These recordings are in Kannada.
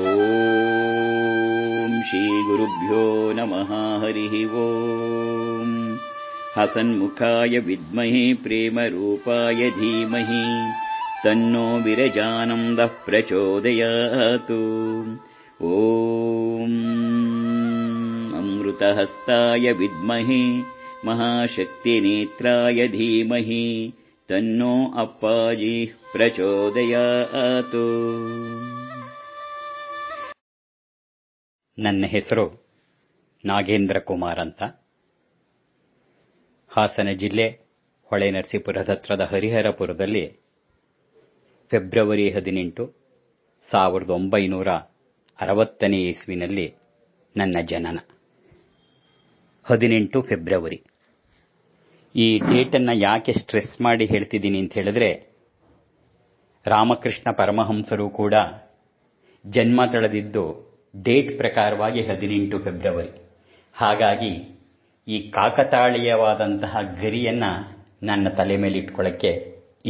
ॐ श्रीगुरुभ्यो नमः हरिः ॐ हसन्मुखाय विद्महे प्रेमरूपाय धीमहि तन्नो विरजानन्दः प्रचोदयात् ॐ अमृतहस्ताय विद्महे महाशक्तिनेत्राय धीमहि तन्नो अप्पाजीः प्रचोदयात् ನನ್ನ ಹೆಸರು ನಾಗೇಂದ್ರ ಕುಮಾರ್ ಅಂತ ಹಾಸನ ಜಿಲ್ಲೆ ಹೊಳೆನರಸೀಪುರದ ಹತ್ರದ ಹರಿಹರಪುರದಲ್ಲಿ ಫೆಬ್ರವರಿ ಹದಿನೆಂಟು ಸಾವಿರದ ಒಂಬೈನೂರ ಅರವತ್ತನೇ ಇಸ್ವಿನಲ್ಲಿ ನನ್ನ ಜನನ ಹದಿನೆಂಟು ಫೆಬ್ರವರಿ ಈ ಡೇಟನ್ನು ಯಾಕೆ ಸ್ಟ್ರೆಸ್ ಮಾಡಿ ಹೇಳ್ತಿದ್ದೀನಿ ಅಂತ ಹೇಳಿದ್ರೆ ರಾಮಕೃಷ್ಣ ಪರಮಹಂಸರು ಕೂಡ ಜನ್ಮ ತಳೆದಿದ್ದು ಡೇಟ್ ಪ್ರಕಾರವಾಗಿ ಹದಿನೆಂಟು ಫೆಬ್ರವರಿ ಹಾಗಾಗಿ ಈ ಕಾಕತಾಳೀಯವಾದಂತಹ ಗರಿಯನ್ನು ನನ್ನ ತಲೆ ಮೇಲೆ ಇಟ್ಕೊಳ್ಳೋಕ್ಕೆ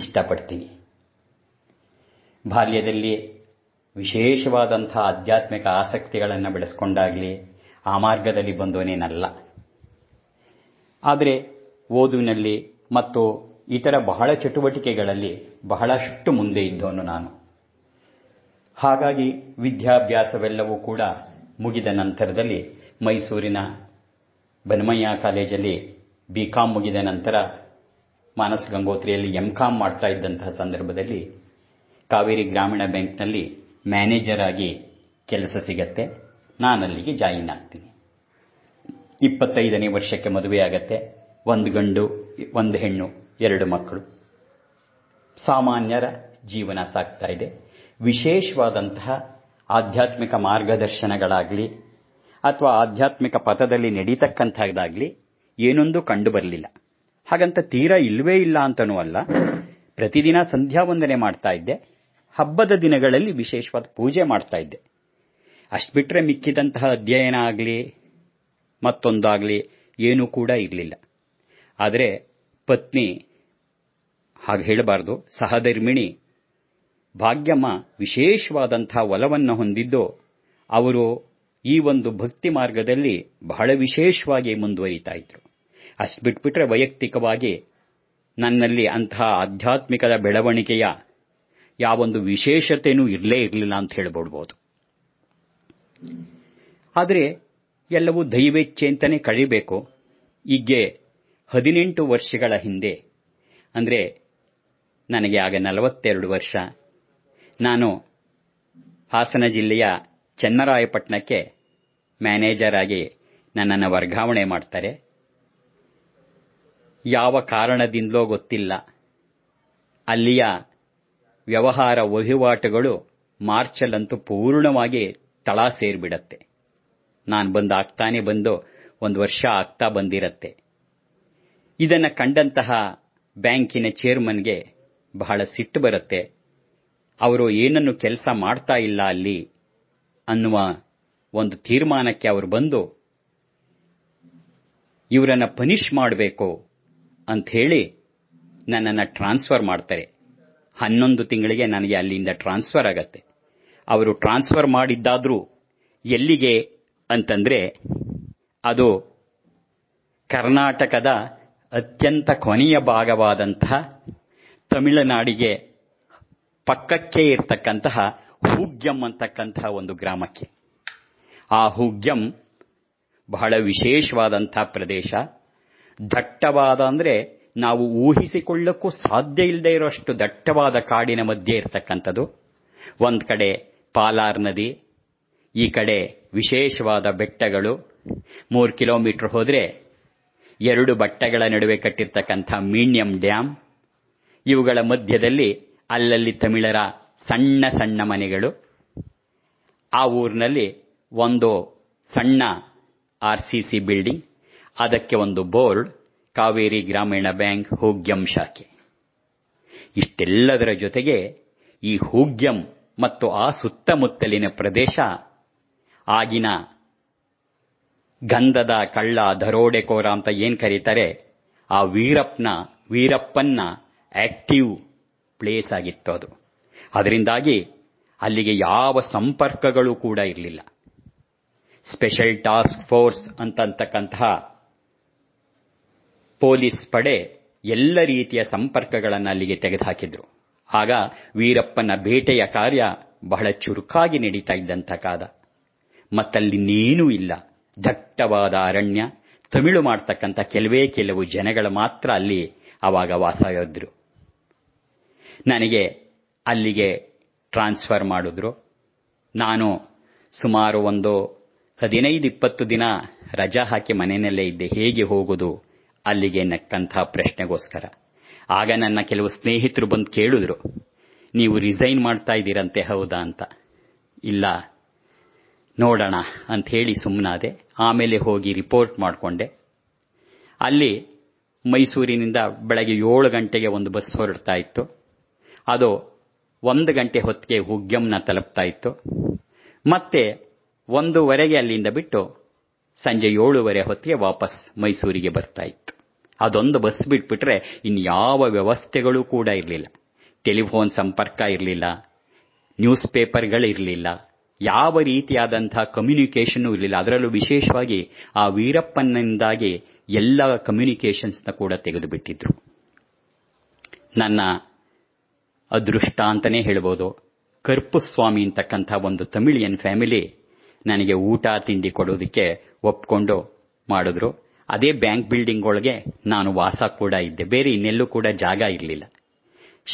ಇಷ್ಟಪಡ್ತೀನಿ ಬಾಲ್ಯದಲ್ಲಿ ವಿಶೇಷವಾದಂತಹ ಆಧ್ಯಾತ್ಮಿಕ ಆಸಕ್ತಿಗಳನ್ನು ಬೆಳೆಸ್ಕೊಂಡಾಗಲಿ ಆ ಮಾರ್ಗದಲ್ಲಿ ಬಂದವನೇನಲ್ಲ ಆದರೆ ಓದುವಿನಲ್ಲಿ ಮತ್ತು ಇತರ ಬಹಳ ಚಟುವಟಿಕೆಗಳಲ್ಲಿ ಬಹಳಷ್ಟು ಮುಂದೆ ಇದ್ದವನು ನಾನು ಹಾಗಾಗಿ ವಿದ್ಯಾಭ್ಯಾಸವೆಲ್ಲವೂ ಕೂಡ ಮುಗಿದ ನಂತರದಲ್ಲಿ ಮೈಸೂರಿನ ಬನಮಯ್ಯ ಕಾಲೇಜಲ್ಲಿ ಬಿ ಕಾಮ್ ಮುಗಿದ ನಂತರ ಮಾನಸ ಗಂಗೋತ್ರಿಯಲ್ಲಿ ಎಂ ಕಾಮ್ ಮಾಡ್ತಾ ಇದ್ದಂತಹ ಸಂದರ್ಭದಲ್ಲಿ ಕಾವೇರಿ ಗ್ರಾಮೀಣ ಬ್ಯಾಂಕ್ನಲ್ಲಿ ಮ್ಯಾನೇಜರ್ ಆಗಿ ಕೆಲಸ ಸಿಗತ್ತೆ ನಾನಲ್ಲಿಗೆ ಜಾಯಿನ್ ಆಗ್ತೀನಿ ಇಪ್ಪತ್ತೈದನೇ ವರ್ಷಕ್ಕೆ ಮದುವೆ ಆಗತ್ತೆ ಒಂದು ಗಂಡು ಒಂದು ಹೆಣ್ಣು ಎರಡು ಮಕ್ಕಳು ಸಾಮಾನ್ಯರ ಜೀವನ ಸಾಕ್ತಾ ಇದೆ ವಿಶೇಷವಾದಂತಹ ಆಧ್ಯಾತ್ಮಿಕ ಮಾರ್ಗದರ್ಶನಗಳಾಗಲಿ ಅಥವಾ ಆಧ್ಯಾತ್ಮಿಕ ಪಥದಲ್ಲಿ ನಡೀತಕ್ಕಂಥದ್ದಾಗಲಿ ಏನೊಂದು ಕಂಡು ಬರಲಿಲ್ಲ ಹಾಗಂತ ತೀರಾ ಇಲ್ವೇ ಇಲ್ಲ ಅಂತನೂ ಅಲ್ಲ ಪ್ರತಿದಿನ ಸಂಧ್ಯಾ ವಂದನೆ ಮಾಡ್ತಾ ಇದ್ದೆ ಹಬ್ಬದ ದಿನಗಳಲ್ಲಿ ವಿಶೇಷವಾದ ಪೂಜೆ ಮಾಡ್ತಾ ಇದ್ದೆ ಅಷ್ಟು ಬಿಟ್ಟರೆ ಮಿಕ್ಕಿದಂತಹ ಅಧ್ಯಯನ ಆಗಲಿ ಮತ್ತೊಂದಾಗಲಿ ಏನೂ ಕೂಡ ಇರಲಿಲ್ಲ ಆದರೆ ಪತ್ನಿ ಹಾಗೆ ಹೇಳಬಾರದು ಸಹಧರ್ಮಿಣಿ ಭಾಗ್ಯಮ್ಮ ವಿಶೇಷವಾದಂಥ ಒಲವನ್ನು ಹೊಂದಿದ್ದು ಅವರು ಈ ಒಂದು ಭಕ್ತಿ ಮಾರ್ಗದಲ್ಲಿ ಬಹಳ ವಿಶೇಷವಾಗಿ ಇದ್ರು ಅಷ್ಟು ಬಿಟ್ಬಿಟ್ರೆ ವೈಯಕ್ತಿಕವಾಗಿ ನನ್ನಲ್ಲಿ ಅಂತಹ ಆಧ್ಯಾತ್ಮಿಕದ ಬೆಳವಣಿಗೆಯ ಯಾವೊಂದು ವಿಶೇಷತೆಯೂ ಇರಲೇ ಇರಲಿಲ್ಲ ಅಂತ ಹೇಳ್ಬಿಡ್ಬೋದು ಆದರೆ ಎಲ್ಲವೂ ದೈವೇಚ್ಛೆ ಅಂತಲೇ ಕಳಿಬೇಕು ಹೀಗೆ ಹದಿನೆಂಟು ವರ್ಷಗಳ ಹಿಂದೆ ಅಂದರೆ ನನಗೆ ಆಗ ನಲವತ್ತೆರಡು ವರ್ಷ ನಾನು ಹಾಸನ ಜಿಲ್ಲೆಯ ಚನ್ನರಾಯಪಟ್ಟಣಕ್ಕೆ ಮ್ಯಾನೇಜರ್ ಆಗಿ ನನ್ನನ್ನು ವರ್ಗಾವಣೆ ಮಾಡ್ತಾರೆ ಯಾವ ಕಾರಣದಿಂದಲೋ ಗೊತ್ತಿಲ್ಲ ಅಲ್ಲಿಯ ವ್ಯವಹಾರ ವಹಿವಾಟುಗಳು ಮಾರ್ಚಲ್ಲಂತೂ ಪೂರ್ಣವಾಗಿ ತಳ ಸೇರಿಬಿಡತ್ತೆ ನಾನು ಬಂದು ಆಗ್ತಾನೆ ಬಂದು ಒಂದು ವರ್ಷ ಆಗ್ತಾ ಬಂದಿರತ್ತೆ ಇದನ್ನು ಕಂಡಂತಹ ಬ್ಯಾಂಕಿನ ಚೇರ್ಮನ್ಗೆ ಬಹಳ ಸಿಟ್ಟು ಬರುತ್ತೆ ಅವರು ಏನನ್ನು ಕೆಲಸ ಮಾಡ್ತಾ ಇಲ್ಲ ಅಲ್ಲಿ ಅನ್ನುವ ಒಂದು ತೀರ್ಮಾನಕ್ಕೆ ಅವರು ಬಂದು ಇವರನ್ನು ಪನಿಷ್ ಮಾಡಬೇಕು ಅಂತ ಹೇಳಿ ನನ್ನನ್ನು ಟ್ರಾನ್ಸ್ಫರ್ ಮಾಡ್ತಾರೆ ಹನ್ನೊಂದು ತಿಂಗಳಿಗೆ ನನಗೆ ಅಲ್ಲಿಂದ ಟ್ರಾನ್ಸ್ಫರ್ ಆಗುತ್ತೆ ಅವರು ಟ್ರಾನ್ಸ್ಫರ್ ಮಾಡಿದ್ದಾದರೂ ಎಲ್ಲಿಗೆ ಅಂತಂದ್ರೆ ಅದು ಕರ್ನಾಟಕದ ಅತ್ಯಂತ ಕೊನೆಯ ಭಾಗವಾದಂತಹ ತಮಿಳುನಾಡಿಗೆ ಪಕ್ಕಕ್ಕೆ ಇರ್ತಕ್ಕಂತಹ ಹುಗ್ಯಂ ಅಂತಕ್ಕಂತಹ ಒಂದು ಗ್ರಾಮಕ್ಕೆ ಆ ಹುಗ್ಯಂ ಬಹಳ ವಿಶೇಷವಾದಂಥ ಪ್ರದೇಶ ದಟ್ಟವಾದ ಅಂದರೆ ನಾವು ಊಹಿಸಿಕೊಳ್ಳಕ್ಕೂ ಸಾಧ್ಯ ಇಲ್ಲದೆ ಇರೋಷ್ಟು ದಟ್ಟವಾದ ಕಾಡಿನ ಮಧ್ಯೆ ಇರತಕ್ಕಂಥದ್ದು ಒಂದು ಕಡೆ ಪಾಲಾರ್ ನದಿ ಈ ಕಡೆ ವಿಶೇಷವಾದ ಬೆಟ್ಟಗಳು ಮೂರು ಕಿಲೋಮೀಟರ್ ಹೋದರೆ ಎರಡು ಬಟ್ಟೆಗಳ ನಡುವೆ ಕಟ್ಟಿರ್ತಕ್ಕಂಥ ಮೀಣ್ಯಂ ಡ್ಯಾಮ್ ಇವುಗಳ ಮಧ್ಯದಲ್ಲಿ ಅಲ್ಲಲ್ಲಿ ತಮಿಳರ ಸಣ್ಣ ಸಣ್ಣ ಮನೆಗಳು ಆ ಊರಿನಲ್ಲಿ ಒಂದು ಸಣ್ಣ ಆರ್ ಸಿ ಸಿ ಬಿಲ್ಡಿಂಗ್ ಅದಕ್ಕೆ ಒಂದು ಬೋರ್ಡ್ ಕಾವೇರಿ ಗ್ರಾಮೀಣ ಬ್ಯಾಂಕ್ ಹೂಗ್ಯಂ ಶಾಖೆ ಇಷ್ಟೆಲ್ಲದರ ಜೊತೆಗೆ ಈ ಹೂಗ್ಯಂ ಮತ್ತು ಆ ಸುತ್ತಮುತ್ತಲಿನ ಪ್ರದೇಶ ಆಗಿನ ಗಂಧದ ಕಳ್ಳ ದರೋಡೆಕೋರ ಅಂತ ಏನು ಕರೀತಾರೆ ಆ ವೀರಪ್ಪನ ವೀರಪ್ಪನ್ನ ಆಕ್ಟಿವ್ ಪ್ಲೇಸ್ ಆಗಿತ್ತು ಅದು ಅದರಿಂದಾಗಿ ಅಲ್ಲಿಗೆ ಯಾವ ಸಂಪರ್ಕಗಳು ಕೂಡ ಇರಲಿಲ್ಲ ಸ್ಪೆಷಲ್ ಟಾಸ್ಕ್ ಫೋರ್ಸ್ ಅಂತಕ್ಕಂತಹ ಪೊಲೀಸ್ ಪಡೆ ಎಲ್ಲ ರೀತಿಯ ಸಂಪರ್ಕಗಳನ್ನು ಅಲ್ಲಿಗೆ ತೆಗೆದುಹಾಕಿದ್ರು ಆಗ ವೀರಪ್ಪನ ಬೇಟೆಯ ಕಾರ್ಯ ಬಹಳ ಚುರುಕಾಗಿ ನಡೀತಾ ಇದ್ದಂಥ ಕಾದ ಮತ್ತಲ್ಲಿನ್ನೇನೂ ಇಲ್ಲ ದಟ್ಟವಾದ ಅರಣ್ಯ ತಮಿಳು ಮಾಡ್ತಕ್ಕಂಥ ಕೆಲವೇ ಕೆಲವು ಜನಗಳು ಮಾತ್ರ ಅಲ್ಲಿ ಆವಾಗ ಇದ್ರು ನನಗೆ ಅಲ್ಲಿಗೆ ಟ್ರಾನ್ಸ್ಫರ್ ಮಾಡಿದ್ರು ನಾನು ಸುಮಾರು ಒಂದು ಹದಿನೈದು ಇಪ್ಪತ್ತು ದಿನ ರಜಾ ಹಾಕಿ ಮನೆಯಲ್ಲೇ ಇದ್ದೆ ಹೇಗೆ ಹೋಗೋದು ಅಲ್ಲಿಗೆ ನಕ್ಕಂತಹ ಪ್ರಶ್ನೆಗೋಸ್ಕರ ಆಗ ನನ್ನ ಕೆಲವು ಸ್ನೇಹಿತರು ಬಂದು ಕೇಳಿದ್ರು ನೀವು ರಿಸೈನ್ ಮಾಡ್ತಾ ಇದ್ದೀರಂತೆ ಹೌದಾ ಅಂತ ಇಲ್ಲ ನೋಡೋಣ ಅಂತ ಹೇಳಿ ಸುಮ್ಮನಾದೆ ಆಮೇಲೆ ಹೋಗಿ ರಿಪೋರ್ಟ್ ಮಾಡಿಕೊಂಡೆ ಅಲ್ಲಿ ಮೈಸೂರಿನಿಂದ ಬೆಳಗ್ಗೆ ಏಳು ಗಂಟೆಗೆ ಒಂದು ಬಸ್ ಹೊರಡ್ತಾ ಇತ್ತು ಅದು ಒಂದು ಗಂಟೆ ಹೊತ್ತಿಗೆ ಉಗ್ಯಂನ ತಲುಪ್ತಾ ಇತ್ತು ಮತ್ತೆ ಒಂದೂವರೆಗೆ ಅಲ್ಲಿಂದ ಬಿಟ್ಟು ಸಂಜೆ ಏಳುವರೆ ಹೊತ್ತಿಗೆ ವಾಪಸ್ ಮೈಸೂರಿಗೆ ಬರ್ತಾ ಇತ್ತು ಅದೊಂದು ಬಸ್ ಬಿಟ್ಬಿಟ್ರೆ ಇನ್ಯಾವ ವ್ಯವಸ್ಥೆಗಳು ಕೂಡ ಇರಲಿಲ್ಲ ಟೆಲಿಫೋನ್ ಸಂಪರ್ಕ ಇರಲಿಲ್ಲ ನ್ಯೂಸ್ ಪೇಪರ್ಗಳಿರಲಿಲ್ಲ ಯಾವ ರೀತಿಯಾದಂತಹ ಕಮ್ಯುನಿಕೇಷನ್ ಇರಲಿಲ್ಲ ಅದರಲ್ಲೂ ವಿಶೇಷವಾಗಿ ಆ ವೀರಪ್ಪನಿಂದಾಗಿ ಎಲ್ಲ ಕಮ್ಯುನಿಕೇಷನ್ಸ್ನ ಕೂಡ ತೆಗೆದುಬಿಟ್ಟಿದ್ರು ನನ್ನ ಅದೃಷ್ಟ ಅಂತಲೇ ಹೇಳ್ಬೋದು ಕರ್ಪುಸ್ವಾಮಿ ಅಂತಕ್ಕಂಥ ಒಂದು ತಮಿಳಿಯನ್ ಫ್ಯಾಮಿಲಿ ನನಗೆ ಊಟ ತಿಂಡಿ ಕೊಡೋದಕ್ಕೆ ಒಪ್ಕೊಂಡು ಮಾಡಿದ್ರು ಅದೇ ಬ್ಯಾಂಕ್ ಬಿಲ್ಡಿಂಗ್ ಒಳಗೆ ನಾನು ವಾಸ ಕೂಡ ಇದ್ದೆ ಬೇರೆ ಇನ್ನೆಲ್ಲೂ ಕೂಡ ಜಾಗ ಇರಲಿಲ್ಲ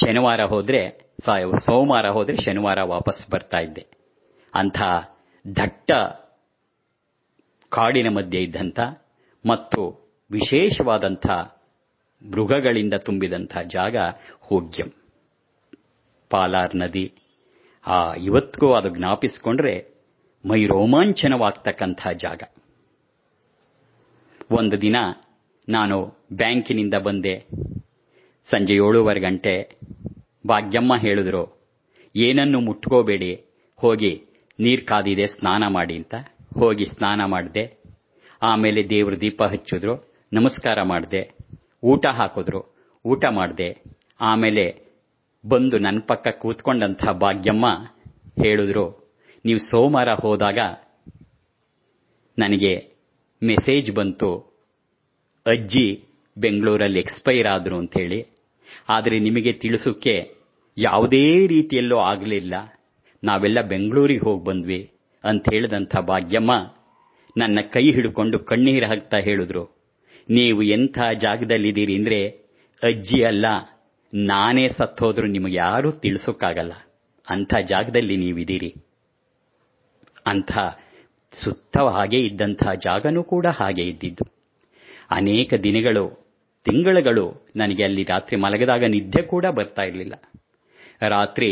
ಶನಿವಾರ ಹೋದ್ರೆ ಸೋಮವಾರ ಹೋದ್ರೆ ಶನಿವಾರ ವಾಪಸ್ ಬರ್ತಾ ಇದ್ದೆ ಅಂಥ ದಟ್ಟ ಕಾಡಿನ ಮಧ್ಯೆ ಇದ್ದಂಥ ಮತ್ತು ವಿಶೇಷವಾದಂಥ ಮೃಗಗಳಿಂದ ತುಂಬಿದಂಥ ಜಾಗ ಹೋಗ್ಯಂ ಪಾಲಾರ್ ನದಿ ಆ ಇವತ್ತಿಗೂ ಅದು ಜ್ಞಾಪಿಸಿಕೊಂಡ್ರೆ ಮೈ ರೋಮಾಂಚನವಾಗ್ತಕ್ಕಂಥ ಜಾಗ ಒಂದು ದಿನ ನಾನು ಬ್ಯಾಂಕಿನಿಂದ ಬಂದೆ ಸಂಜೆ ಏಳೂವರೆ ಗಂಟೆ ಭಾಗ್ಯಮ್ಮ ಹೇಳಿದ್ರು ಏನನ್ನು ಮುಟ್ಕೋಬೇಡಿ ಹೋಗಿ ನೀರು ಕಾದಿದೆ ಸ್ನಾನ ಮಾಡಿ ಅಂತ ಹೋಗಿ ಸ್ನಾನ ಮಾಡಿದೆ ಆಮೇಲೆ ದೇವ್ರ ದೀಪ ಹಚ್ಚಿದ್ರು ನಮಸ್ಕಾರ ಮಾಡಿದೆ ಊಟ ಹಾಕಿದ್ರು ಊಟ ಮಾಡಿದೆ ಆಮೇಲೆ ಬಂದು ನನ್ನ ಪಕ್ಕ ಕೂತ್ಕೊಂಡಂಥ ಭಾಗ್ಯಮ್ಮ ಹೇಳಿದ್ರು ನೀವು ಸೋಮವಾರ ಹೋದಾಗ ನನಗೆ ಮೆಸೇಜ್ ಬಂತು ಅಜ್ಜಿ ಬೆಂಗಳೂರಲ್ಲಿ ಎಕ್ಸ್ಪೈರ್ ಆದರು ಅಂತೇಳಿ ಆದರೆ ನಿಮಗೆ ತಿಳಿಸೋಕ್ಕೆ ಯಾವುದೇ ರೀತಿಯಲ್ಲೂ ಆಗಲಿಲ್ಲ ನಾವೆಲ್ಲ ಬೆಂಗಳೂರಿಗೆ ಹೋಗಿ ಬಂದ್ವಿ ಅಂತ ಹೇಳಿದಂಥ ಭಾಗ್ಯಮ್ಮ ನನ್ನ ಕೈ ಹಿಡ್ಕೊಂಡು ಕಣ್ಣೀರು ಹಾಕ್ತಾ ಹೇಳಿದ್ರು ನೀವು ಎಂಥ ಜಾಗದಲ್ಲಿದ್ದೀರಿ ಅಂದ್ರೆ ಅಜ್ಜಿ ಅಲ್ಲ ನಾನೇ ಸತ್ತೋದ್ರೂ ನಿಮಗೆ ಯಾರೂ ತಿಳಿಸೋಕ್ಕಾಗಲ್ಲ ಅಂಥ ಜಾಗದಲ್ಲಿ ನೀವಿದ್ದೀರಿ ಅಂಥ ಸುತ್ತ ಹಾಗೆ ಇದ್ದಂಥ ಜಾಗನೂ ಕೂಡ ಹಾಗೆ ಇದ್ದಿದ್ದು ಅನೇಕ ದಿನಗಳು ತಿಂಗಳುಗಳು ನನಗೆ ಅಲ್ಲಿ ರಾತ್ರಿ ಮಲಗದಾಗ ನಿದ್ದೆ ಕೂಡ ಬರ್ತಾ ಇರಲಿಲ್ಲ ರಾತ್ರಿ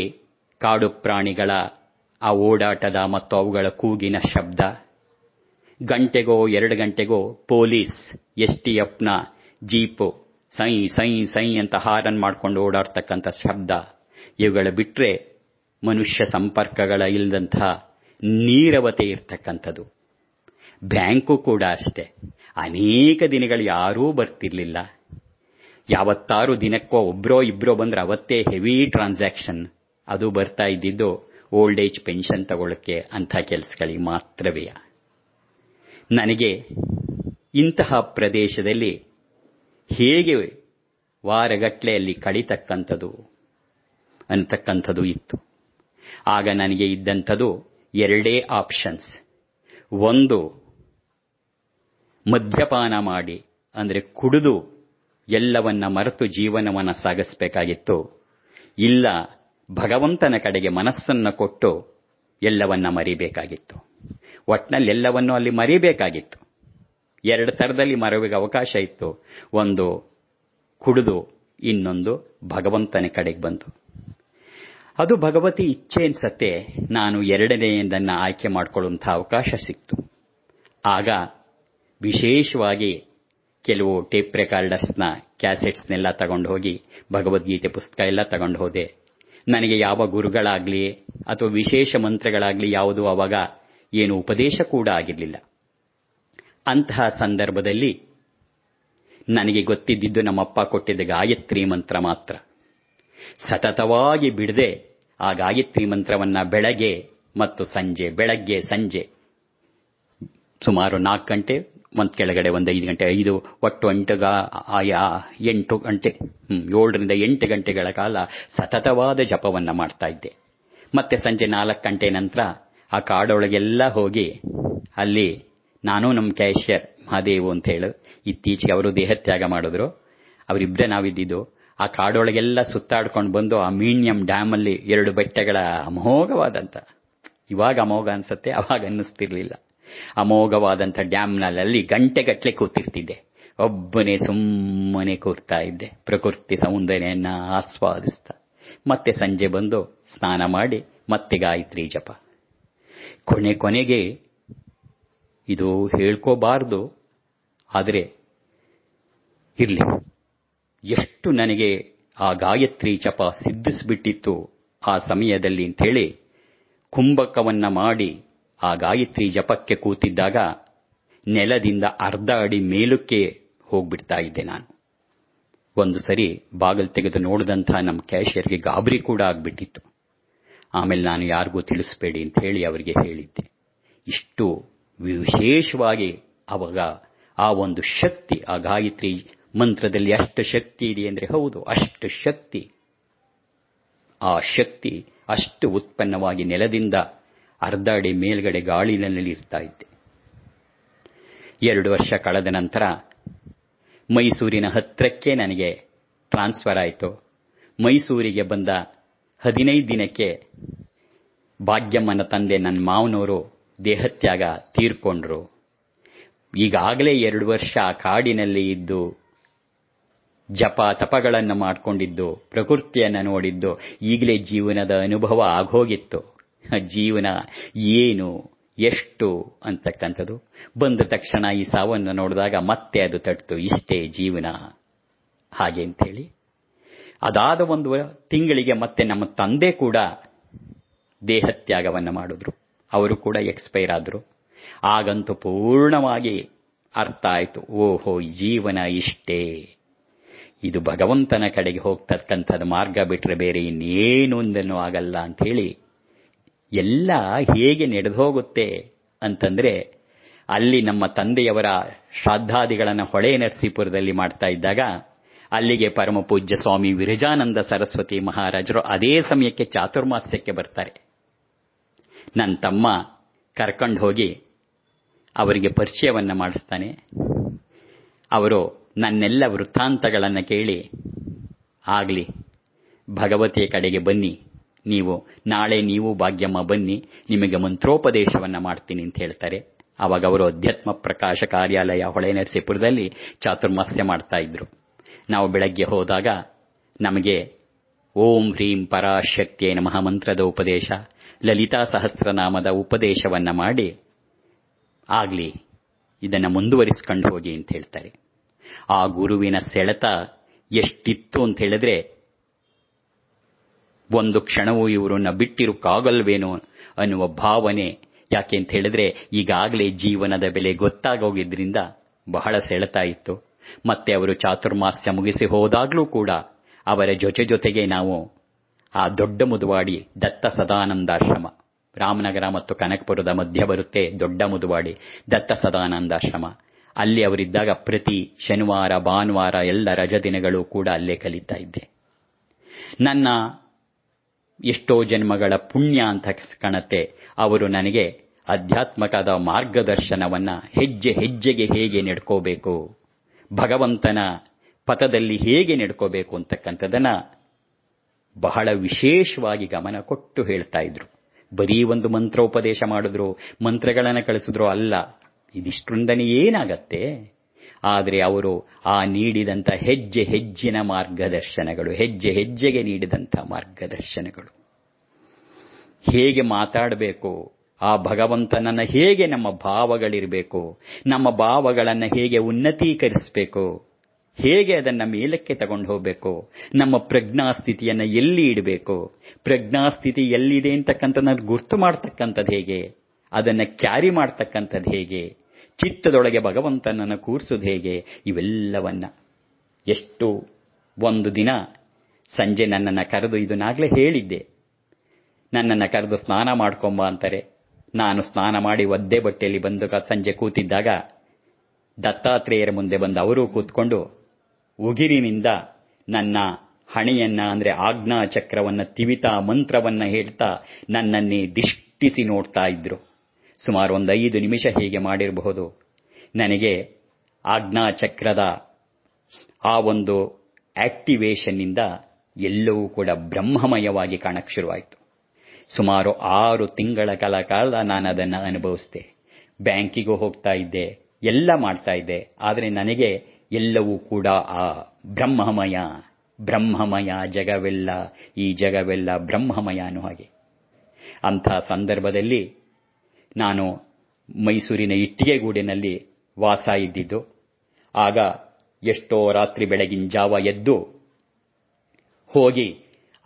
ಕಾಡು ಪ್ರಾಣಿಗಳ ಆ ಓಡಾಟದ ಮತ್ತು ಅವುಗಳ ಕೂಗಿನ ಶಬ್ದ ಗಂಟೆಗೋ ಎರಡು ಗಂಟೆಗೋ ಪೊಲೀಸ್ ಎಸ್ ಟಿ ಎಫ್ನ ಜೀಪು ಸೈ ಸೈ ಸೈ ಅಂತ ಹಾರನ್ ಮಾಡಿಕೊಂಡು ಓಡಾಡ್ತಕ್ಕಂಥ ಶಬ್ದ ಇವುಗಳ ಬಿಟ್ಟರೆ ಮನುಷ್ಯ ಸಂಪರ್ಕಗಳ ಇಲ್ಲದಂತಹ ನೀರವತೆ ಇರ್ತಕ್ಕಂಥದ್ದು ಬ್ಯಾಂಕು ಕೂಡ ಅಷ್ಟೆ ಅನೇಕ ದಿನಗಳು ಯಾರೂ ಬರ್ತಿರ್ಲಿಲ್ಲ ಯಾವತ್ತಾರು ದಿನಕ್ಕೋ ಒಬ್ಬರೋ ಇಬ್ರೋ ಬಂದರೆ ಅವತ್ತೇ ಹೆವಿ ಟ್ರಾನ್ಸಾಕ್ಷನ್ ಅದು ಬರ್ತಾ ಇದ್ದಿದ್ದು ಓಲ್ಡ್ ಏಜ್ ಪೆನ್ಷನ್ ತಗೊಳ್ಳಕ್ಕೆ ಅಂಥ ಕೆಲಸಗಳಿಗೆ ಮಾತ್ರವೇ ನನಗೆ ಇಂತಹ ಪ್ರದೇಶದಲ್ಲಿ ಹೇಗೆ ವಾರಗಟ್ಟಲೆಯಲ್ಲಿ ಕಳಿತಕ್ಕಂಥದ್ದು ಅಂತಕ್ಕಂಥದ್ದು ಇತ್ತು ಆಗ ನನಗೆ ಇದ್ದಂಥದ್ದು ಎರಡೇ ಆಪ್ಷನ್ಸ್ ಒಂದು ಮದ್ಯಪಾನ ಮಾಡಿ ಅಂದರೆ ಕುಡಿದು ಎಲ್ಲವನ್ನ ಮರೆತು ಜೀವನವನ್ನು ಸಾಗಿಸಬೇಕಾಗಿತ್ತು ಇಲ್ಲ ಭಗವಂತನ ಕಡೆಗೆ ಮನಸ್ಸನ್ನು ಕೊಟ್ಟು ಎಲ್ಲವನ್ನ ಮರಿಬೇಕಾಗಿತ್ತು ಒಟ್ನಲ್ಲಿ ಎಲ್ಲವನ್ನೂ ಅಲ್ಲಿ ಮರಿಬೇಕಾಗಿತ್ತು ಎರಡು ಥರದಲ್ಲಿ ಮರವಿಗೆ ಅವಕಾಶ ಇತ್ತು ಒಂದು ಕುಡಿದು ಇನ್ನೊಂದು ಭಗವಂತನ ಕಡೆಗೆ ಬಂತು ಅದು ಭಗವತಿ ಇಚ್ಛೆ ಅನ್ಸತ್ತೆ ನಾನು ಎರಡನೆಯದನ್ನು ಆಯ್ಕೆ ಮಾಡಿಕೊಳ್ಳುವಂಥ ಅವಕಾಶ ಸಿಕ್ತು ಆಗ ವಿಶೇಷವಾಗಿ ಕೆಲವು ಟೇಪ್ ರೆಕಾರ್ಡರ್ಸ್ನ ಕ್ಯಾಸೆಟ್ಸ್ನೆಲ್ಲ ತಗೊಂಡು ಹೋಗಿ ಭಗವದ್ಗೀತೆ ಪುಸ್ತಕ ಎಲ್ಲ ತಗೊಂಡು ಹೋದೆ ನನಗೆ ಯಾವ ಗುರುಗಳಾಗಲಿ ಅಥವಾ ವಿಶೇಷ ಮಂತ್ರಗಳಾಗಲಿ ಯಾವುದು ಅವಾಗ ಏನು ಉಪದೇಶ ಕೂಡ ಆಗಿರಲಿಲ್ಲ ಅಂತಹ ಸಂದರ್ಭದಲ್ಲಿ ನನಗೆ ಗೊತ್ತಿದ್ದಿದ್ದು ನಮ್ಮಪ್ಪ ಕೊಟ್ಟಿದ್ದ ಗಾಯತ್ರಿ ಮಂತ್ರ ಮಾತ್ರ ಸತತವಾಗಿ ಬಿಡದೆ ಆ ಗಾಯತ್ರಿ ಮಂತ್ರವನ್ನು ಬೆಳಗ್ಗೆ ಮತ್ತು ಸಂಜೆ ಬೆಳಗ್ಗೆ ಸಂಜೆ ಸುಮಾರು ನಾಲ್ಕು ಗಂಟೆ ಒಂದು ಕೆಳಗಡೆ ಒಂದು ಐದು ಗಂಟೆ ಐದು ಒಟ್ಟು ಎಂಟು ಎಂಟು ಗಂಟೆ ಏಳರಿಂದ ಎಂಟು ಗಂಟೆಗಳ ಕಾಲ ಸತತವಾದ ಜಪವನ್ನು ಮಾಡ್ತಾ ಇದ್ದೆ ಮತ್ತೆ ಸಂಜೆ ನಾಲ್ಕು ಗಂಟೆ ನಂತರ ಆ ಕಾಡೊಳಗೆಲ್ಲ ಹೋಗಿ ಅಲ್ಲಿ ನಾನು ನಮ್ಮ ಕ್ಯಾಶಿಯರ್ ಮಹಾದೇವು ಅಂತ ಹೇಳು ಇತ್ತೀಚೆಗೆ ಅವರು ದೇಹತ್ಯಾಗ ಮಾಡಿದ್ರು ಅವರಿಬ್ಬರೇ ನಾವಿದ್ದಿದ್ದು ಆ ಕಾಡೊಳಗೆಲ್ಲ ಸುತ್ತಾಡ್ಕೊಂಡು ಬಂದು ಆ ಮೀನಿಯಂ ಡ್ಯಾಮ್ ಅಲ್ಲಿ ಎರಡು ಬೆಟ್ಟಗಳ ಅಮೋಘವಾದಂತ ಇವಾಗ ಅಮೋಘ ಅನ್ಸುತ್ತೆ ಅವಾಗ ಅನ್ನಿಸ್ತಿರ್ಲಿಲ್ಲ ಅಮೋಘವಾದಂಥ ಡ್ಯಾಮ್ನಲ್ಲಿ ಗಂಟೆಗಟ್ಟಲೆ ಕೂತಿರ್ತಿದ್ದೆ ಒಬ್ಬನೇ ಸುಮ್ಮನೆ ಕೂರ್ತಾ ಇದ್ದೆ ಪ್ರಕೃತಿ ಸೌಂದರ್ಯನ ಆಸ್ವಾದಿಸ್ತಾ ಮತ್ತೆ ಸಂಜೆ ಬಂದು ಸ್ನಾನ ಮಾಡಿ ಮತ್ತೆ ಗಾಯತ್ರಿ ಜಪ ಕೊನೆ ಕೊನೆಗೆ ಇದು ಹೇಳ್ಕೋಬಾರ್ದು ಆದರೆ ಇರಲಿ ಎಷ್ಟು ನನಗೆ ಆ ಗಾಯತ್ರಿ ಜಪ ಸಿದ್ಧಿಸಿಬಿಟ್ಟಿತ್ತು ಆ ಸಮಯದಲ್ಲಿ ಅಂಥೇಳಿ ಕುಂಭಕವನ್ನ ಮಾಡಿ ಆ ಗಾಯತ್ರಿ ಜಪಕ್ಕೆ ಕೂತಿದ್ದಾಗ ನೆಲದಿಂದ ಅರ್ಧ ಅಡಿ ಮೇಲಕ್ಕೆ ಹೋಗ್ಬಿಡ್ತಾ ಇದ್ದೆ ನಾನು ಒಂದು ಸರಿ ಬಾಗಲ್ ತೆಗೆದು ನೋಡಿದಂಥ ನಮ್ಮ ಕ್ಯಾಶಿಯರ್ಗೆ ಗಾಬರಿ ಕೂಡ ಆಗ್ಬಿಟ್ಟಿತ್ತು ಆಮೇಲೆ ನಾನು ಯಾರಿಗೂ ತಿಳಿಸ್ಬೇಡಿ ಅಂತ ಹೇಳಿ ಅವರಿಗೆ ಹೇಳಿದ್ದೆ ಇಷ್ಟು ವಿಶೇಷವಾಗಿ ಅವಾಗ ಆ ಒಂದು ಶಕ್ತಿ ಆ ಗಾಯತ್ರಿ ಮಂತ್ರದಲ್ಲಿ ಅಷ್ಟು ಶಕ್ತಿ ಇದೆ ಅಂದರೆ ಹೌದು ಅಷ್ಟು ಶಕ್ತಿ ಆ ಶಕ್ತಿ ಅಷ್ಟು ಉತ್ಪನ್ನವಾಗಿ ನೆಲದಿಂದ ಅರ್ಧ ಅಡಿ ಮೇಲ್ಗಡೆ ಗಾಳಿನಲ್ಲಿ ಇರ್ತಾ ಇದ್ದೆ ಎರಡು ವರ್ಷ ಕಳೆದ ನಂತರ ಮೈಸೂರಿನ ಹತ್ತಿರಕ್ಕೆ ನನಗೆ ಟ್ರಾನ್ಸ್ಫರ್ ಆಯಿತು ಮೈಸೂರಿಗೆ ಬಂದ ಹದಿನೈದು ದಿನಕ್ಕೆ ಭಾಗ್ಯಮ್ಮನ ತಂದೆ ನನ್ನ ಮಾವನವರು ದೇಹತ್ಯಾಗ ತೀರ್ಕೊಂಡ್ರು ಈಗಾಗಲೇ ಎರಡು ವರ್ಷ ಆ ಕಾಡಿನಲ್ಲಿ ಇದ್ದು ಜಪ ತಪಗಳನ್ನು ಮಾಡಿಕೊಂಡಿದ್ದು ಪ್ರಕೃತಿಯನ್ನು ನೋಡಿದ್ದು ಈಗಲೇ ಜೀವನದ ಅನುಭವ ಆಗೋಗಿತ್ತು ಜೀವನ ಏನು ಎಷ್ಟು ಅಂತಕ್ಕಂಥದ್ದು ಬಂದ ತಕ್ಷಣ ಈ ಸಾವನ್ನು ನೋಡಿದಾಗ ಮತ್ತೆ ಅದು ತಟ್ಟು ಇಷ್ಟೇ ಜೀವನ ಹಾಗೆ ಅಂತೇಳಿ ಅದಾದ ಒಂದು ತಿಂಗಳಿಗೆ ಮತ್ತೆ ನಮ್ಮ ತಂದೆ ಕೂಡ ದೇಹತ್ಯಾಗವನ್ನು ಮಾಡಿದ್ರು ಅವರು ಕೂಡ ಎಕ್ಸ್ಪೈರ್ ಆದರು ಆಗಂತೂ ಪೂರ್ಣವಾಗಿ ಅರ್ಥ ಆಯಿತು ಓಹೋ ಜೀವನ ಇಷ್ಟೇ ಇದು ಭಗವಂತನ ಕಡೆಗೆ ಹೋಗ್ತಕ್ಕಂಥದ್ದು ಮಾರ್ಗ ಬಿಟ್ಟರೆ ಬೇರೆ ಇನ್ನೇನು ಒಂದನ್ನು ಆಗಲ್ಲ ಅಂಥೇಳಿ ಎಲ್ಲ ಹೇಗೆ ನಡೆದು ಹೋಗುತ್ತೆ ಅಂತಂದರೆ ಅಲ್ಲಿ ನಮ್ಮ ತಂದೆಯವರ ಶ್ರಾದ್ದಾದಿಗಳನ್ನು ಹೊಳೆ ನರಸೀಪುರದಲ್ಲಿ ಮಾಡ್ತಾ ಇದ್ದಾಗ ಅಲ್ಲಿಗೆ ಪರಮಪೂಜ್ಯ ಸ್ವಾಮಿ ವಿರಜಾನಂದ ಸರಸ್ವತಿ ಮಹಾರಾಜರು ಅದೇ ಸಮಯಕ್ಕೆ ಚಾತುರ್ಮಾಸ್ಯಕ್ಕೆ ಬರ್ತಾರೆ ನನ್ನ ತಮ್ಮ ಕರ್ಕೊಂಡು ಹೋಗಿ ಅವರಿಗೆ ಪರಿಚಯವನ್ನು ಮಾಡಿಸ್ತಾನೆ ಅವರು ನನ್ನೆಲ್ಲ ವೃತ್ತಾಂತಗಳನ್ನು ಕೇಳಿ ಆಗಲಿ ಭಗವತಿಯ ಕಡೆಗೆ ಬನ್ನಿ ನೀವು ನಾಳೆ ನೀವು ಭಾಗ್ಯಮ್ಮ ಬನ್ನಿ ನಿಮಗೆ ಮಂತ್ರೋಪದೇಶವನ್ನು ಮಾಡ್ತೀನಿ ಅಂತ ಹೇಳ್ತಾರೆ ಆವಾಗ ಅವರು ಅಧ್ಯಾತ್ಮ ಪ್ರಕಾಶ ಕಾರ್ಯಾಲಯ ಹೊಳೆ ನರಸೀಪುರದಲ್ಲಿ ಚಾತುರ್ಮಾಸ್ಯ ಮಾಡ್ತಾ ಇದ್ರು ನಾವು ಬೆಳಗ್ಗೆ ಹೋದಾಗ ನಮಗೆ ಓಂ ಹ್ರೀಂ ಪರಾಶಕ್ತಿಯ ನಮಃ ಮಂತ್ರದ ಉಪದೇಶ ಲಲಿತಾ ಸಹಸ್ರನಾಮದ ಉಪದೇಶವನ್ನ ಮಾಡಿ ಆಗಲಿ ಇದನ್ನು ಮುಂದುವರಿಸ್ಕೊಂಡು ಹೋಗಿ ಅಂತ ಹೇಳ್ತಾರೆ ಆ ಗುರುವಿನ ಸೆಳೆತ ಎಷ್ಟಿತ್ತು ಅಂತ ಹೇಳಿದ್ರೆ ಒಂದು ಕ್ಷಣವು ಇವರನ್ನ ಬಿಟ್ಟಿರೋಕ್ಕಾಗಲ್ವೇನೋ ಅನ್ನುವ ಭಾವನೆ ಯಾಕೆ ಅಂತ ಹೇಳಿದ್ರೆ ಈಗಾಗಲೇ ಜೀವನದ ಬೆಲೆ ಗೊತ್ತಾಗೋಗಿದ್ರಿಂದ ಬಹಳ ಸೆಳೆತ ಇತ್ತು ಮತ್ತೆ ಅವರು ಚಾತುರ್ಮಾಸ್ಯ ಮುಗಿಸಿ ಹೋದಾಗಲೂ ಕೂಡ ಅವರ ಜೊತೆ ಜೊತೆಗೆ ನಾವು ಆ ದೊಡ್ಡ ಮುದುವಾಡಿ ದತ್ತ ಸದಾನಂದಾಶ್ರಮ ರಾಮನಗರ ಮತ್ತು ಕನಕಪುರದ ಮಧ್ಯೆ ಬರುತ್ತೆ ದೊಡ್ಡ ಮುದುವಾಡಿ ದತ್ತ ಸದಾನಂದಾಶ್ರಮ ಅಲ್ಲಿ ಅವರಿದ್ದಾಗ ಪ್ರತಿ ಶನಿವಾರ ಭಾನುವಾರ ಎಲ್ಲ ದಿನಗಳು ಕೂಡ ಅಲ್ಲೇ ಕಲಿತಾ ಇದ್ದೆ ನನ್ನ ಎಷ್ಟೋ ಜನ್ಮಗಳ ಪುಣ್ಯ ಅಂತ ಕಾಣತ್ತೆ ಅವರು ನನಗೆ ಆಧ್ಯಾತ್ಮಕದ ಮಾರ್ಗದರ್ಶನವನ್ನ ಹೆಜ್ಜೆ ಹೆಜ್ಜೆಗೆ ಹೇಗೆ ನಡ್ಕೋಬೇಕು ಭಗವಂತನ ಪಥದಲ್ಲಿ ಹೇಗೆ ನಡ್ಕೋಬೇಕು ಅಂತಕ್ಕಂಥದ್ದನ್ನ ಬಹಳ ವಿಶೇಷವಾಗಿ ಗಮನ ಕೊಟ್ಟು ಹೇಳ್ತಾ ಇದ್ರು ಬರೀ ಒಂದು ಮಂತ್ರೋಪದೇಶ ಮಾಡಿದ್ರು ಮಂತ್ರಗಳನ್ನು ಕಳಿಸಿದ್ರು ಅಲ್ಲ ಇದಿಷ್ಟೃಂದನೆ ಏನಾಗತ್ತೆ ಆದರೆ ಅವರು ಆ ನೀಡಿದಂಥ ಹೆಜ್ಜೆ ಹೆಜ್ಜಿನ ಮಾರ್ಗದರ್ಶನಗಳು ಹೆಜ್ಜೆ ಹೆಜ್ಜೆಗೆ ನೀಡಿದಂಥ ಮಾರ್ಗದರ್ಶನಗಳು ಹೇಗೆ ಮಾತಾಡಬೇಕು ಆ ಭಗವಂತನನ್ನು ಹೇಗೆ ನಮ್ಮ ಭಾವಗಳಿರಬೇಕು ನಮ್ಮ ಭಾವಗಳನ್ನು ಹೇಗೆ ಉನ್ನತೀಕರಿಸಬೇಕು ಹೇಗೆ ಅದನ್ನು ಮೇಲಕ್ಕೆ ತಗೊಂಡು ಹೋಗಬೇಕು ನಮ್ಮ ಪ್ರಜ್ಞಾ ಸ್ಥಿತಿಯನ್ನು ಎಲ್ಲಿ ಇಡಬೇಕು ಪ್ರಜ್ಞಾ ಸ್ಥಿತಿ ಎಲ್ಲಿದೆ ನಾನು ಗುರ್ತು ಮಾಡ್ತಕ್ಕಂಥದ್ದು ಹೇಗೆ ಅದನ್ನು ಕ್ಯಾರಿ ಮಾಡ್ತಕ್ಕಂಥದ್ದು ಹೇಗೆ ಚಿತ್ತದೊಳಗೆ ಭಗವಂತನನ್ನು ಕೂರಿಸೋದು ಹೇಗೆ ಇವೆಲ್ಲವನ್ನ ಎಷ್ಟು ಒಂದು ದಿನ ಸಂಜೆ ನನ್ನನ್ನು ಕರೆದು ಇದು ನಾಗಲೇ ಹೇಳಿದ್ದೆ ನನ್ನನ್ನು ಕರೆದು ಸ್ನಾನ ಮಾಡ್ಕೊಂಬ ಅಂತಾರೆ ನಾನು ಸ್ನಾನ ಮಾಡಿ ಒದ್ದೆ ಬಟ್ಟೆಯಲ್ಲಿ ಬಂದು ಸಂಜೆ ಕೂತಿದ್ದಾಗ ದತ್ತಾತ್ರೇಯರ ಮುಂದೆ ಬಂದು ಅವರೂ ಕೂತ್ಕೊಂಡು ಉಗಿರಿನಿಂದ ನನ್ನ ಹಣೆಯನ್ನ ಅಂದ್ರೆ ಆಜ್ಞಾ ಚಕ್ರವನ್ನ ತಿವಿತಾ ಮಂತ್ರವನ್ನ ಹೇಳ್ತಾ ನನ್ನನ್ನೇ ದಿಷ್ಟಿಸಿ ನೋಡ್ತಾ ಇದ್ರು ಸುಮಾರು ಒಂದು ಐದು ನಿಮಿಷ ಹೀಗೆ ಮಾಡಿರಬಹುದು ನನಗೆ ಆಜ್ಞಾ ಚಕ್ರದ ಆ ಒಂದು ಆಕ್ಟಿವೇಶನ್ ಎಲ್ಲವೂ ಕೂಡ ಬ್ರಹ್ಮಮಯವಾಗಿ ಕಾಣಕ್ಕೆ ಶುರುವಾಯಿತು ಸುಮಾರು ಆರು ತಿಂಗಳ ಕಾಲ ಕಾಲ ನಾನು ಅದನ್ನು ಅನುಭವಿಸಿದೆ ಬ್ಯಾಂಕಿಗೂ ಹೋಗ್ತಾ ಇದ್ದೆ ಎಲ್ಲ ಮಾಡ್ತಾ ಇದ್ದೆ ಆದರೆ ನನಗೆ ಎಲ್ಲವೂ ಕೂಡ ಆ ಬ್ರಹ್ಮಮಯ ಬ್ರಹ್ಮಮಯ ಜಗವೆಲ್ಲ ಈ ಜಗವೆಲ್ಲ ಬ್ರಹ್ಮಮಯ ಅನ್ನೋ ಹಾಗೆ ಅಂಥ ಸಂದರ್ಭದಲ್ಲಿ ನಾನು ಮೈಸೂರಿನ ಇಟ್ಟಿಗೆಗೂಡಿನಲ್ಲಿ ವಾಸ ಇದ್ದಿದ್ದು ಆಗ ಎಷ್ಟೋ ರಾತ್ರಿ ಬೆಳಗಿನ ಜಾವ ಎದ್ದು ಹೋಗಿ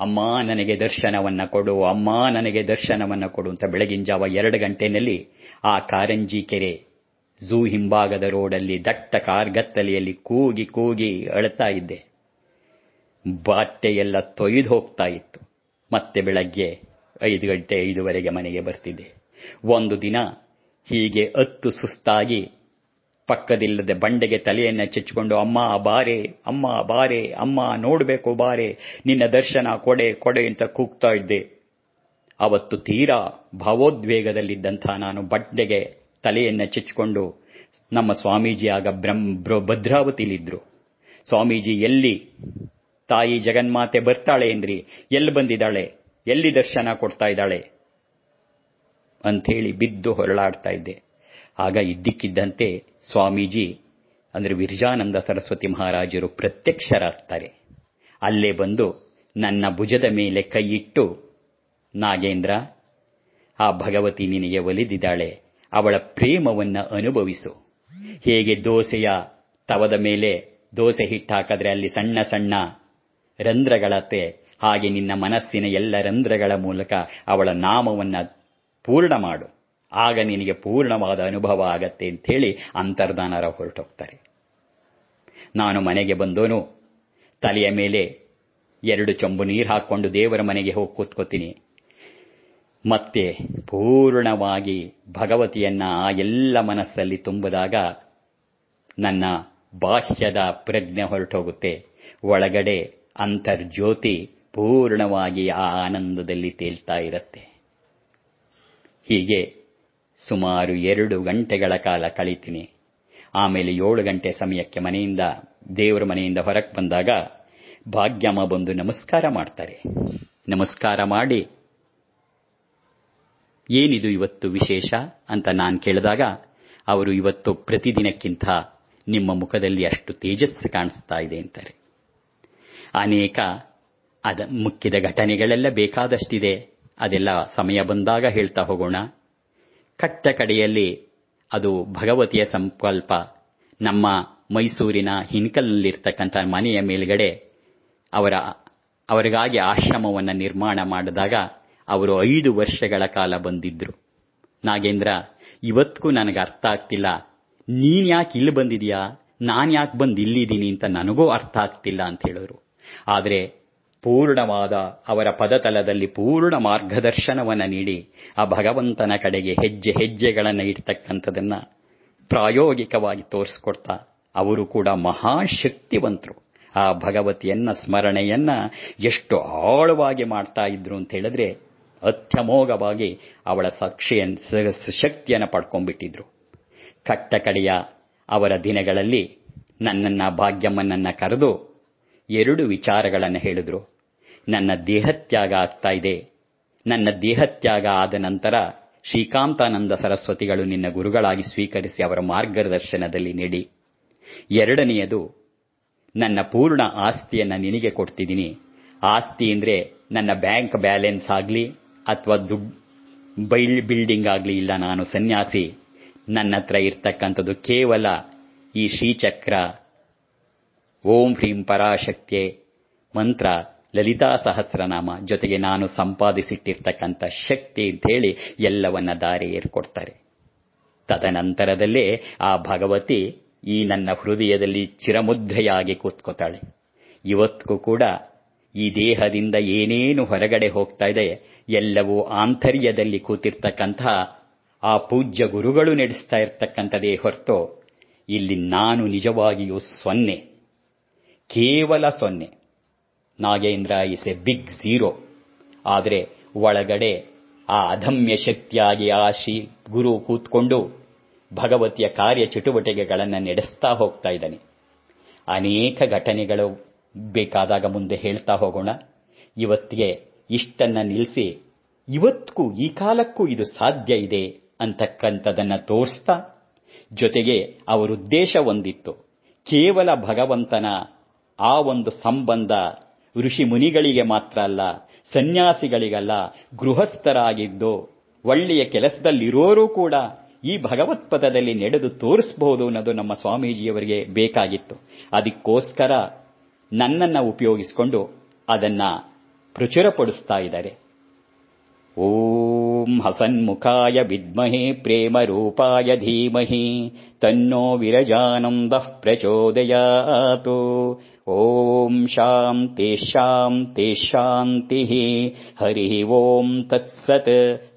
ಅಮ್ಮ ನನಗೆ ದರ್ಶನವನ್ನು ಕೊಡು ಅಮ್ಮ ನನಗೆ ದರ್ಶನವನ್ನು ಕೊಡು ಅಂತ ಬೆಳಗಿನ ಜಾವ ಎರಡು ಗಂಟೆಯಲ್ಲಿ ಆ ಕಾರಂಜಿ ಕೆರೆ ಝೂ ಹಿಂಭಾಗದ ರೋಡಲ್ಲಿ ದಟ್ಟ ಕಾರ್ಗತ್ತಲೆಯಲ್ಲಿ ಕೂಗಿ ಕೂಗಿ ಅಳತಾ ಇದ್ದೆ ಬಟ್ಟೆಯೆಲ್ಲ ತೊಯ್ದು ಹೋಗ್ತಾ ಇತ್ತು ಮತ್ತೆ ಬೆಳಗ್ಗೆ ಐದು ಗಂಟೆ ಐದುವರೆಗೆ ಮನೆಗೆ ಬರ್ತಿದ್ದೆ ಒಂದು ದಿನ ಹೀಗೆ ಅತ್ತು ಸುಸ್ತಾಗಿ ಪಕ್ಕದಿಲ್ಲದೆ ಬಂಡೆಗೆ ತಲೆಯನ್ನು ಚಚ್ಚಿಕೊಂಡು ಅಮ್ಮ ಬಾರೆ ಅಮ್ಮ ಬಾರೆ ಅಮ್ಮ ನೋಡಬೇಕು ಬಾರೆ ನಿನ್ನ ದರ್ಶನ ಕೊಡೆ ಕೊಡೆ ಅಂತ ಕೂಗ್ತಾ ಇದ್ದೆ ಅವತ್ತು ತೀರಾ ಭಾವೋದ್ವೇಗದಲ್ಲಿದ್ದಂಥ ನಾನು ಬಂಡೆಗೆ ತಲೆಯನ್ನು ಚೆಚ್ಚಿಕೊಂಡು ನಮ್ಮ ಸ್ವಾಮೀಜಿ ಆಗ ಬ್ರಹ್ಮ ಭದ್ರಾವತಿಲಿದ್ರು ಸ್ವಾಮೀಜಿ ಎಲ್ಲಿ ತಾಯಿ ಜಗನ್ಮಾತೆ ಬರ್ತಾಳೆ ಎಂದ್ರಿ ಎಲ್ಲಿ ಬಂದಿದ್ದಾಳೆ ಎಲ್ಲಿ ದರ್ಶನ ಕೊಡ್ತಾ ಇದ್ದಾಳೆ ಅಂಥೇಳಿ ಬಿದ್ದು ಹೊರಳಾಡ್ತಾ ಇದ್ದೆ ಆಗ ಇದ್ದಕ್ಕಿದ್ದಂತೆ ಸ್ವಾಮೀಜಿ ಅಂದರೆ ವಿರಜಾನಂದ ಸರಸ್ವತಿ ಮಹಾರಾಜರು ಪ್ರತ್ಯಕ್ಷರಾಗ್ತಾರೆ ಅಲ್ಲೇ ಬಂದು ನನ್ನ ಭುಜದ ಮೇಲೆ ಕೈಯಿಟ್ಟು ನಾಗೇಂದ್ರ ಆ ಭಗವತಿ ನಿನಗೆ ಒಲಿದಿದ್ದಾಳೆ ಅವಳ ಪ್ರೇಮವನ್ನು ಅನುಭವಿಸು ಹೇಗೆ ದೋಸೆಯ ತವದ ಮೇಲೆ ದೋಸೆ ಹಿಟ್ಟಾಕದ್ರೆ ಅಲ್ಲಿ ಸಣ್ಣ ಸಣ್ಣ ರಂಧ್ರಗಳತ್ತೆ ಹಾಗೆ ನಿನ್ನ ಮನಸ್ಸಿನ ಎಲ್ಲ ರಂಧ್ರಗಳ ಮೂಲಕ ಅವಳ ನಾಮವನ್ನು ಪೂರ್ಣ ಮಾಡು ಆಗ ನಿನಗೆ ಪೂರ್ಣವಾದ ಅನುಭವ ಆಗತ್ತೆ ಹೇಳಿ ಅಂತರ್ಧಾನರ ಹೊರಟೋಗ್ತಾರೆ ನಾನು ಮನೆಗೆ ಬಂದೋನು ತಲೆಯ ಮೇಲೆ ಎರಡು ಚೊಂಬು ನೀರು ಹಾಕ್ಕೊಂಡು ದೇವರ ಮನೆಗೆ ಹೋಗಿ ಕೂತ್ಕೋತೀನಿ ಮತ್ತೆ ಪೂರ್ಣವಾಗಿ ಭಗವತಿಯನ್ನ ಆ ಎಲ್ಲ ಮನಸ್ಸಲ್ಲಿ ತುಂಬಿದಾಗ ನನ್ನ ಬಾಹ್ಯದ ಪ್ರಜ್ಞೆ ಹೊರಟೋಗುತ್ತೆ ಒಳಗಡೆ ಅಂತರ್ಜ್ಯೋತಿ ಪೂರ್ಣವಾಗಿ ಆ ಆನಂದದಲ್ಲಿ ತೇಲ್ತಾ ಇರುತ್ತೆ ಹೀಗೆ ಸುಮಾರು ಎರಡು ಗಂಟೆಗಳ ಕಾಲ ಕಳೀತೀನಿ ಆಮೇಲೆ ಏಳು ಗಂಟೆ ಸಮಯಕ್ಕೆ ಮನೆಯಿಂದ ದೇವರ ಮನೆಯಿಂದ ಹೊರಕ್ಕೆ ಬಂದಾಗ ಭಾಗ್ಯಮ್ಮ ಬಂದು ನಮಸ್ಕಾರ ಮಾಡ್ತಾರೆ ನಮಸ್ಕಾರ ಮಾಡಿ ಏನಿದು ಇವತ್ತು ವಿಶೇಷ ಅಂತ ನಾನು ಕೇಳಿದಾಗ ಅವರು ಇವತ್ತು ಪ್ರತಿದಿನಕ್ಕಿಂತ ನಿಮ್ಮ ಮುಖದಲ್ಲಿ ಅಷ್ಟು ತೇಜಸ್ಸು ಕಾಣಿಸ್ತಾ ಇದೆ ಅಂತಾರೆ ಅನೇಕ ಅದ ಮುಕ್ಕಿದ ಘಟನೆಗಳೆಲ್ಲ ಬೇಕಾದಷ್ಟಿದೆ ಅದೆಲ್ಲ ಸಮಯ ಬಂದಾಗ ಹೇಳ್ತಾ ಹೋಗೋಣ ಕಟ್ಟ ಕಡೆಯಲ್ಲಿ ಅದು ಭಗವತಿಯ ಸಂಕಲ್ಪ ನಮ್ಮ ಮೈಸೂರಿನ ಹಿನ್ಕಲ್ನಲ್ಲಿರ್ತಕ್ಕಂಥ ಮನೆಯ ಮೇಲುಗಡೆ ಅವರ ಅವರಿಗಾಗಿ ಆಶ್ರಮವನ್ನು ನಿರ್ಮಾಣ ಮಾಡಿದಾಗ ಅವರು ಐದು ವರ್ಷಗಳ ಕಾಲ ಬಂದಿದ್ರು ನಾಗೇಂದ್ರ ಇವತ್ತಿಗೂ ನನಗೆ ಅರ್ಥ ಆಗ್ತಿಲ್ಲ ನೀನ್ ಯಾಕೆ ಇಲ್ಲಿ ಬಂದಿದ್ಯಾ ನಾನು ಯಾಕೆ ಬಂದು ಇಲ್ಲಿದ್ದೀನಿ ಅಂತ ನನಗೂ ಅರ್ಥ ಆಗ್ತಿಲ್ಲ ಅಂತ ಹೇಳೋರು ಆದರೆ ಪೂರ್ಣವಾದ ಅವರ ಪದತಲದಲ್ಲಿ ಪೂರ್ಣ ಮಾರ್ಗದರ್ಶನವನ್ನು ನೀಡಿ ಆ ಭಗವಂತನ ಕಡೆಗೆ ಹೆಜ್ಜೆ ಹೆಜ್ಜೆಗಳನ್ನು ಇಡ್ತಕ್ಕಂಥದನ್ನ ಪ್ರಾಯೋಗಿಕವಾಗಿ ತೋರಿಸ್ಕೊಡ್ತಾ ಅವರು ಕೂಡ ಮಹಾಶಕ್ತಿವಂತರು ಆ ಭಗವತಿಯನ್ನ ಸ್ಮರಣೆಯನ್ನ ಎಷ್ಟು ಆಳವಾಗಿ ಮಾಡ್ತಾ ಇದ್ರು ಅಂತ ಹೇಳಿದ್ರೆ ಅತ್ಯಮೋಘವಾಗಿ ಅವಳ ಸಾಕ್ಷಿಯ ಶಕ್ತಿಯನ್ನು ಪಡ್ಕೊಂಡ್ಬಿಟ್ಟಿದ್ರು ಕಟ್ಟ ಕಡೆಯ ಅವರ ದಿನಗಳಲ್ಲಿ ನನ್ನನ್ನು ಭಾಗ್ಯಮ್ಮನನ್ನು ಕರೆದು ಎರಡು ವಿಚಾರಗಳನ್ನು ಹೇಳಿದರು ನನ್ನ ದೇಹತ್ಯಾಗ ಆಗ್ತಾ ಇದೆ ನನ್ನ ದೇಹತ್ಯಾಗ ಆದ ನಂತರ ಶ್ರೀಕಾಂತಾನಂದ ಸರಸ್ವತಿಗಳು ನಿನ್ನ ಗುರುಗಳಾಗಿ ಸ್ವೀಕರಿಸಿ ಅವರ ಮಾರ್ಗದರ್ಶನದಲ್ಲಿ ನೀಡಿ ಎರಡನೆಯದು ನನ್ನ ಪೂರ್ಣ ಆಸ್ತಿಯನ್ನು ನಿನಗೆ ಕೊಡ್ತಿದ್ದೀನಿ ಆಸ್ತಿ ಅಂದರೆ ನನ್ನ ಬ್ಯಾಂಕ್ ಬ್ಯಾಲೆನ್ಸ್ ಆಗಲಿ ಅಥವಾ ದುಡ್ ಬೈಲ್ ಬಿಲ್ಡಿಂಗ್ ಆಗಲಿ ಇಲ್ಲ ನಾನು ಸನ್ಯಾಸಿ ನನ್ನ ಹತ್ರ ಇರ್ತಕ್ಕಂಥದ್ದು ಕೇವಲ ಈ ಶ್ರೀಚಕ್ರ ಓಂ ಹ್ರೀಂ ಪರಾಶಕ್ತಿಯೇ ಮಂತ್ರ ಲಲಿತಾ ಸಹಸ್ರನಾಮ ಜೊತೆಗೆ ನಾನು ಸಂಪಾದಿಸಿಟ್ಟಿರ್ತಕ್ಕಂಥ ಶಕ್ತಿ ಅಂತ ಹೇಳಿ ಎಲ್ಲವನ್ನ ದಾರಿ ಏರ್ಕೊಡ್ತಾರೆ ತದನಂತರದಲ್ಲೇ ಆ ಭಗವತಿ ಈ ನನ್ನ ಹೃದಯದಲ್ಲಿ ಚಿರಮುದ್ರೆಯಾಗಿ ಕೂತ್ಕೋತಾಳೆ ಇವತ್ತಿಗೂ ಕೂಡ ಈ ದೇಹದಿಂದ ಏನೇನು ಹೊರಗಡೆ ಹೋಗ್ತಾ ಇದೆ ಎಲ್ಲವೂ ಆಂತರ್ಯದಲ್ಲಿ ಕೂತಿರ್ತಕ್ಕಂಥ ಆ ಪೂಜ್ಯ ಗುರುಗಳು ನಡೆಸ್ತಾ ಇರ್ತಕ್ಕಂಥದೇ ಹೊರತು ಇಲ್ಲಿ ನಾನು ನಿಜವಾಗಿಯೂ ಸೊನ್ನೆ ಕೇವಲ ಸೊನ್ನೆ Nagendra is a big zero ಆದರೆ ಒಳಗಡೆ ಆ ಅದಮ್ಯ ಶಕ್ತಿಯಾಗಿ ಆ ಶ್ರೀ ಗುರು ಕೂತ್ಕೊಂಡು ಭಗವತಿಯ ಕಾರ್ಯ ಚಟುವಟಿಕೆಗಳನ್ನು ನಡೆಸ್ತಾ ಹೋಗ್ತಾ ಇದ್ದಾನೆ ಅನೇಕ ಘಟನೆಗಳು ಬೇಕಾದಾಗ ಮುಂದೆ ಹೇಳ್ತಾ ಹೋಗೋಣ ಇವತ್ತಿಗೆ ಇಷ್ಟನ್ನ ನಿಲ್ಲಿಸಿ ಇವತ್ತೂ ಈ ಕಾಲಕ್ಕೂ ಇದು ಸಾಧ್ಯ ಇದೆ ಅಂತಕ್ಕಂಥದನ್ನು ತೋರಿಸ್ತಾ ಜೊತೆಗೆ ಉದ್ದೇಶ ಒಂದಿತ್ತು ಕೇವಲ ಭಗವಂತನ ಆ ಒಂದು ಸಂಬಂಧ ಋಷಿ ಮುನಿಗಳಿಗೆ ಮಾತ್ರ ಅಲ್ಲ ಸನ್ಯಾಸಿಗಳಿಗಲ್ಲ ಗೃಹಸ್ಥರಾಗಿದ್ದು ಒಳ್ಳೆಯ ಕೆಲಸದಲ್ಲಿರೋರು ಕೂಡ ಈ ಭಗವತ್ಪದದಲ್ಲಿ ನಡೆದು ತೋರಿಸಬಹುದು ಅನ್ನೋದು ನಮ್ಮ ಸ್ವಾಮೀಜಿಯವರಿಗೆ ಬೇಕಾಗಿತ್ತು ಅದಕ್ಕೋಸ್ಕರ ನನ್ನನ್ನು ಉಪಯೋಗಿಸಿಕೊಂಡು ಅದನ್ನು प्रचुरपुडस्ताय हसन्मुखाय विद्महे प्रेमरूपाय धीमहि तन्नो विरजानन्दः प्रचोदयात् ॐ शाम् तेषाम् ते शान्तिः हरिः ओम् तत्सत्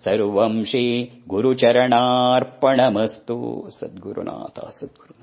सर्वं श्रीगुरुचरणार्पणमस्तु सद्गुरुनाथुरु